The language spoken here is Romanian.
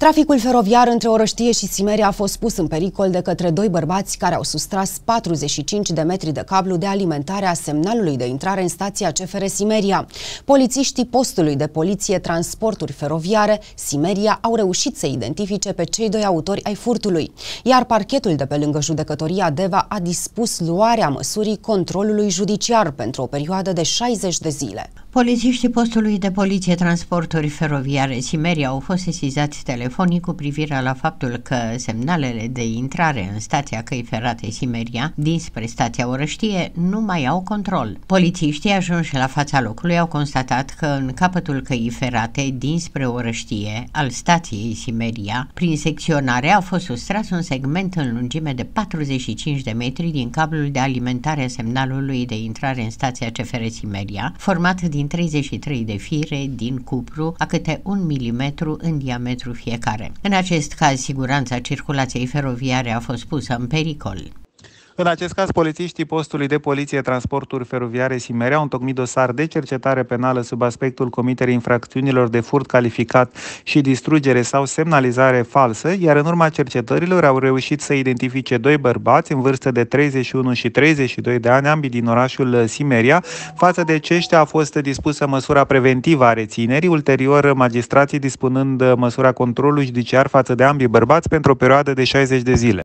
Traficul feroviar între Orăștie și Simeria a fost pus în pericol de către doi bărbați care au sustras 45 de metri de cablu de alimentare a semnalului de intrare în stația CFR Simeria. Polițiștii postului de poliție transporturi feroviare Simeria au reușit să identifice pe cei doi autori ai furtului, iar parchetul de pe lângă judecătoria Deva a dispus luarea măsurii controlului judiciar pentru o perioadă de 60 de zile. Polițiștii postului de poliție transporturi feroviare Simeria au fost sesizați telefon telefonic cu privire la faptul că semnalele de intrare în stația căi ferate Simeria dinspre stația Orăștie nu mai au control. Polițiștii ajunși la fața locului au constatat că în capătul căi ferate dinspre Orăștie al stației Simeria, prin secționare a fost sustras un segment în lungime de 45 de metri din cablul de alimentare a semnalului de intrare în stația CFR Simeria, format din 33 de fire din cupru, a câte 1 mm în diametru fiecare fiecare. În acest caz, siguranța circulației feroviare a fost pusă în pericol. În acest caz, polițiștii postului de poliție transporturi feroviare Simerea au întocmit dosar de cercetare penală sub aspectul comiterii infracțiunilor de furt calificat și distrugere sau semnalizare falsă, iar în urma cercetărilor au reușit să identifice doi bărbați în vârstă de 31 și 32 de ani, ambii din orașul Simeria. Față de aceștia a fost dispusă măsura preventivă a reținerii, ulterior magistrații dispunând măsura controlului judiciar față de ambii bărbați pentru o perioadă de 60 de zile.